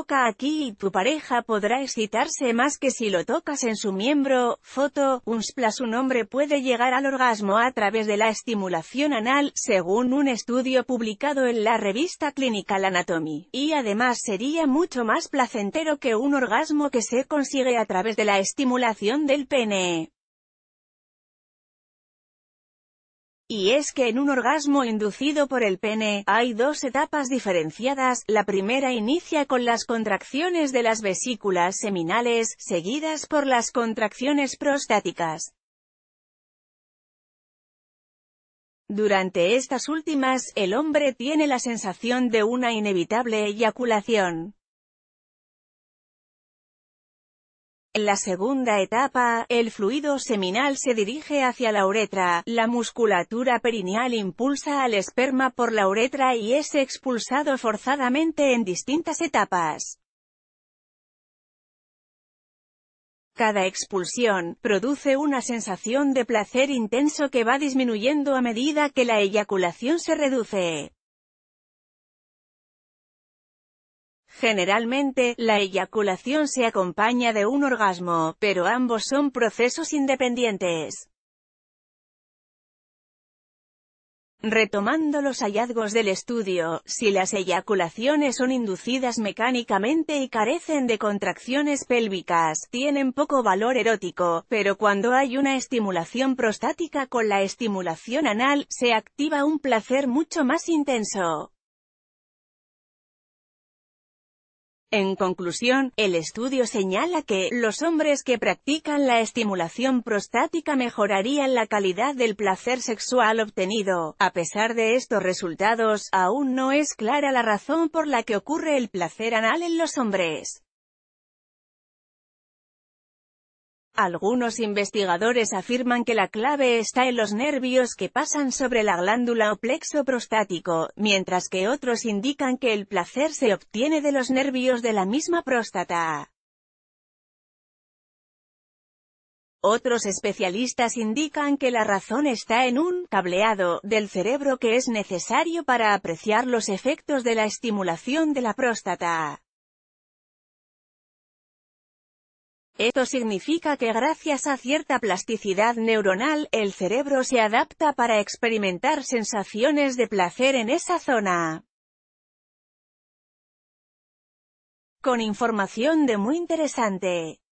toca aquí tu pareja podrá excitarse más que si lo tocas en su miembro. Foto, un splash un hombre puede llegar al orgasmo a través de la estimulación anal, según un estudio publicado en la revista Clinical Anatomy, y además sería mucho más placentero que un orgasmo que se consigue a través de la estimulación del pene. Y es que en un orgasmo inducido por el pene, hay dos etapas diferenciadas, la primera inicia con las contracciones de las vesículas seminales, seguidas por las contracciones prostáticas. Durante estas últimas, el hombre tiene la sensación de una inevitable eyaculación. En la segunda etapa, el fluido seminal se dirige hacia la uretra, la musculatura perineal impulsa al esperma por la uretra y es expulsado forzadamente en distintas etapas. Cada expulsión, produce una sensación de placer intenso que va disminuyendo a medida que la eyaculación se reduce. Generalmente, la eyaculación se acompaña de un orgasmo, pero ambos son procesos independientes. Retomando los hallazgos del estudio, si las eyaculaciones son inducidas mecánicamente y carecen de contracciones pélvicas, tienen poco valor erótico, pero cuando hay una estimulación prostática con la estimulación anal, se activa un placer mucho más intenso. En conclusión, el estudio señala que, los hombres que practican la estimulación prostática mejorarían la calidad del placer sexual obtenido. A pesar de estos resultados, aún no es clara la razón por la que ocurre el placer anal en los hombres. Algunos investigadores afirman que la clave está en los nervios que pasan sobre la glándula o plexo prostático, mientras que otros indican que el placer se obtiene de los nervios de la misma próstata. Otros especialistas indican que la razón está en un cableado del cerebro que es necesario para apreciar los efectos de la estimulación de la próstata. Esto significa que gracias a cierta plasticidad neuronal, el cerebro se adapta para experimentar sensaciones de placer en esa zona. Con información de muy interesante.